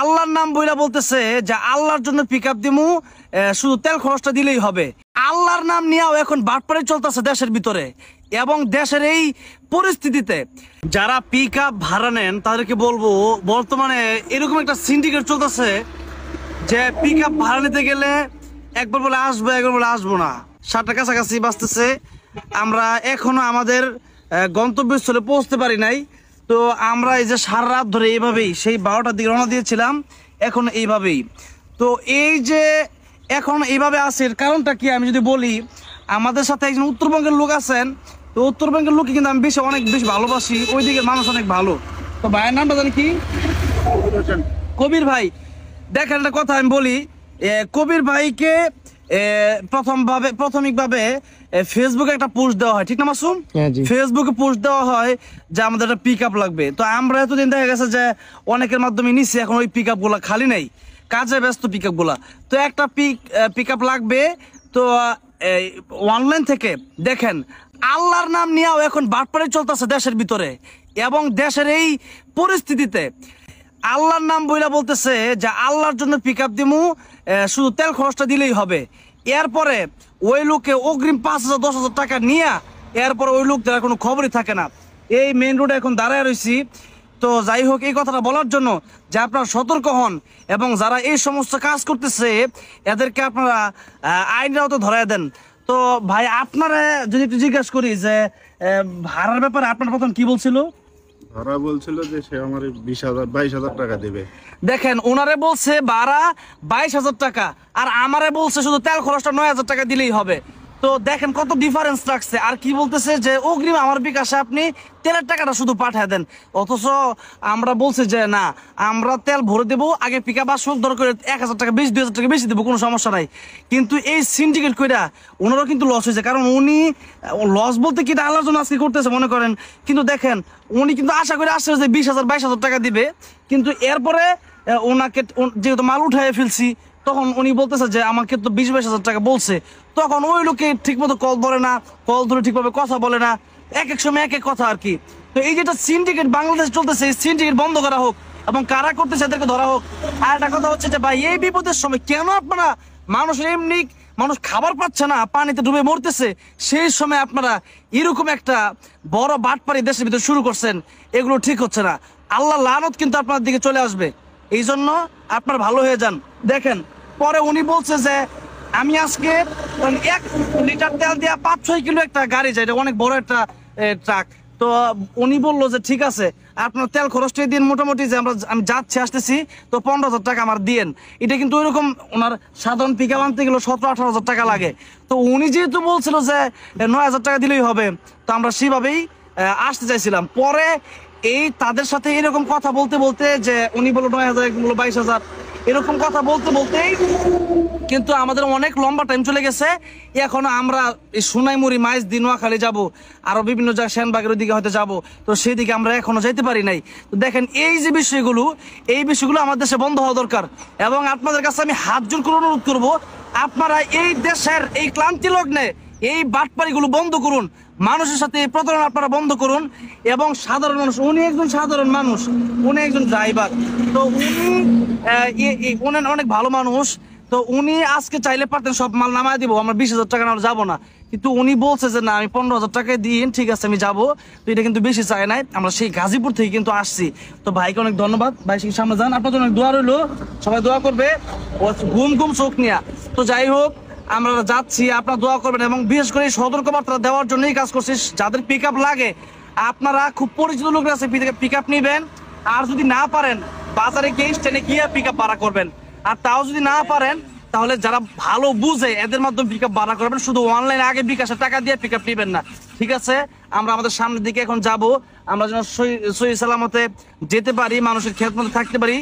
আল্লাহর নাম বইলা বলতেছে যে আল্লাহর জন্য পিক আপ দিমু শুধু তেল খরচটা দিলেই হবে আল্লাহর নাম নিয়েও এখন বাটপারে চলতেছে দেশের ভিতরে এবং দেশের এই পরিস্থিতিতে যারা পিক আপ ভাড়া নেন তাদেরকে বলবো বর্তমানে এরকম একটা সিন্ডিকেট চলতেছে যে পিক আপ ভাড়া নিতে গেলে একবার বলে আসবো একবার বলে আসবো না সাতটা কাছাকাছি বাঁচতেছে আমরা এখনো আমাদের গন্তব্যস্থলে পৌঁছতে পারি নাই তো আমরা এই যে সারা রাত ধরে এইভাবেই সেই বারোটার দিকে রওনা দিয়েছিলাম এখন এইভাবেই তো এই যে এখন এইভাবে আছে কারণটা কি আমি যদি বলি আমাদের সাথে একজন উত্তরবঙ্গের লোক আছেন তো উত্তরবঙ্গের লোকই কিন্তু আমি বেশি অনেক বেশি ভালোবাসি ওই দিকের মানুষ অনেক ভালো তো ভাইয়ের নামটা জানি কি কবির ভাই দেখেন একটা কথা আমি বলি কবির ভাইকে প্রথমভাবে প্রাথমিকভাবে ফেসবুকে একটা পোস্ট দেওয়া হয় ঠিক না মাসুম ফেসবুকে হ্যাঁ, পোস্ট দেওয়া হয় যে আমাদের একটা পিক লাগবে তো আমরা এতদিন দেখা গেছে যে অনেকের মাধ্যমে নিচ্ছি এখন ওই পিক খালি নেই কাজে ব্যস্ত পিক তো একটা পিক পিক লাগবে তো এই অনলাইন থেকে দেখেন আল্লাহর নাম নিয়েও এখন বাটপাড়ি চলতেছে দেশের ভিতরে এবং দেশের এই পরিস্থিতিতে আল্লাহর নাম বইলা বলতেছে যে আল্লাহর জন্য পিক আপ দিমু শুধু তেল খরচটা দিলেই হবে এরপরে ওই লোকে অগ্রিম পাঁচ হাজার দশ হাজার টাকা নিয়ে এরপরে ওই লোক দ্বারা কোনো খবরই থাকে না এই মেন রোডে এখন দাঁড়ায় রয়েছি তো যাই হোক এই কথাটা বলার জন্য যে আপনারা সতর্ক হন এবং যারা এই সমস্ত কাজ করতেছে এদেরকে আপনারা আইনের তো ধরাই দেন তো ভাই আপনারা যদি একটু জিজ্ঞাসা করি যে ভাড়ার ব্যাপারে আপনার প্রথম কি বলছিল ভাড়া বলছিল যে সে আমার বিশ হাজার বাইশ হাজার টাকা দেবে দেখেন ওনারে বলছে ভাড়া বাইশ হাজার টাকা আর আমারে বলছে শুধু তেল খরচটা নয় হাজার টাকা দিলেই হবে তো দেখেন কত ডিফারেন্স রাখছে আর কি বলতেছে যে অগ্রিম আমার বিকাশে আপনি তেলের টাকাটা শুধু পাঠিয়ে দেন অথচ আমরা বলছি যে না আমরা তেল ভরে দেবো আগে পিক আপ আসুক দরকার এক হাজার টাকা বেশি দুই হাজার টাকা বেশি দেবো কোনো সমস্যা নাই কিন্তু এই সিন্ডিকেট কইরা ওনারও কিন্তু লস হয়েছে কারণ উনি লস বলতে কি আল্লাহর জন্য আজকে করতেছে মনে করেন কিন্তু দেখেন উনি কিন্তু আশা করে আসছে যে বিশ হাজার বাইশ হাজার টাকা দিবে কিন্তু এরপরে ওনাকে যেহেতু মাল উঠাইয়ে ফেলছি তখন উনি বলতেছে যে আমাকে তো বিশ বাইশ হাজার টাকা বলছে তখন ওই লোকে ঠিকমতো কল ধরে না কল ধরে ঠিকভাবে কথা বলে না এক এক সময় এক এক কথা আর কি তো এই যেটা সিন্ডিকেট বাংলাদেশ চলতেছে এই সিন্ডিকেট বন্ধ করা হোক এবং কারা করতেছে এদেরকে ধরা হোক আর একটা কথা হচ্ছে যে ভাই এই বিপদের সময় কেন আপনারা মানুষ এমনি মানুষ খাবার পাচ্ছে না পানিতে ডুবে মরতেছে সেই সময় আপনারা এরকম একটা বড় বাটপারি দেশের ভিতরে শুরু করছেন এগুলো ঠিক হচ্ছে না আল্লাহ লানত কিন্তু আপনার দিকে চলে আসবে এই জন্য আপনার ভালো হয়ে যান দেখেন পরে উনি বলছে যে আমি আজকে এক লিটার তেল দেওয়া পাঁচ ছয় কিলো একটা গাড়ি যায় এটা অনেক বড় একটা ট্রাক তো উনি বললো যে ঠিক আছে আপনার তেল খরচটাই দিন মোটামুটি যে আমরা আমি যাচ্ছি আসতেছি তো পনেরো হাজার টাকা আমার দিয়েন এটা কিন্তু ওইরকম ওনার সাধারণ পিকা আপ আনতে গেলে সতেরো আঠারো হাজার টাকা লাগে তো উনি যেহেতু বলছিল যে নয় হাজার টাকা দিলেই হবে তো আমরা সেভাবেই আসতে চাইছিলাম পরে এই তাদের সাথে এরকম কথা বলতে বলতে যে উনি বলো নয় হাজার বললো বাইশ হাজার এরকম কথা বলতে বলতেই কিন্তু আমাদের অনেক লম্বা টাইম চলে গেছে এখন আমরা এই সোনাইমুড়ি মাইজ দিন নোয়াখালী যাব আরও বিভিন্ন জায়গায় শ্যানবাগের ওইদিকে হয়তো যাব তো সেই দিকে আমরা এখনও যেতে পারি নাই তো দেখেন এই যে বিষয়গুলো এই বিষয়গুলো আমাদের দেশে বন্ধ হওয়া দরকার এবং আপনাদের কাছে আমি হাত জোর করে অনুরোধ করবো আপনারা এই দেশের এই ক্লান্তি লগ্নে এই বাটপাড়িগুলো বন্ধ করুন মানুষের সাথে এই প্রতারণা আপনারা বন্ধ করুন এবং সাধারণ মানুষ উনি একজন সাধারণ মানুষ উনি একজন ড্রাইভার তো উনি উনি অনেক ভালো মানুষ তো উনি আজকে চাইলে পারতেন সব মাল নামায় দিব আমার বিশ হাজার টাকা না যাবো না কিন্তু উনি বলছে যে না আমি পনেরো হাজার টাকা দিন ঠিক আছে আমি যাবো তো এটা কিন্তু বেশি চাই নাই আমরা সেই গাজীপুর থেকে কিন্তু আসছি তো ভাইকে অনেক ধন্যবাদ ভাই সেই সামনে যান আপনার জন্য দোয়া রইলো সবাই দোয়া করবে ঘুম ঘুম চোখ নিয়া তো যাই হোক আমরা যাচ্ছি আপনারা দোয়া করবেন এবং বিশেষ করে সতর্কবার্তা দেওয়ার জন্যই কাজ করছি যাদের পিক লাগে আপনারা খুব পরিচিত লোকের আছে পিক আপ নিবেন আর যদি না পারেন বাজারে গিয়ে স্ট্যান্ডে গিয়ে পিক আপ ভাড়া করবেন আর তাও যদি না পারেন তাহলে যারা ভালো বুঝে এদের মাধ্যমে পিক আপ ভাড়া করবেন শুধু অনলাইনে আগে বিকাশে টাকা দিয়ে পিক আপ নিবেন না ঠিক আছে আমরা আমাদের সামনের দিকে এখন যাব আমরা যেন সহি সালামতে যেতে পারি মানুষের খেয়াল থাকতে পারি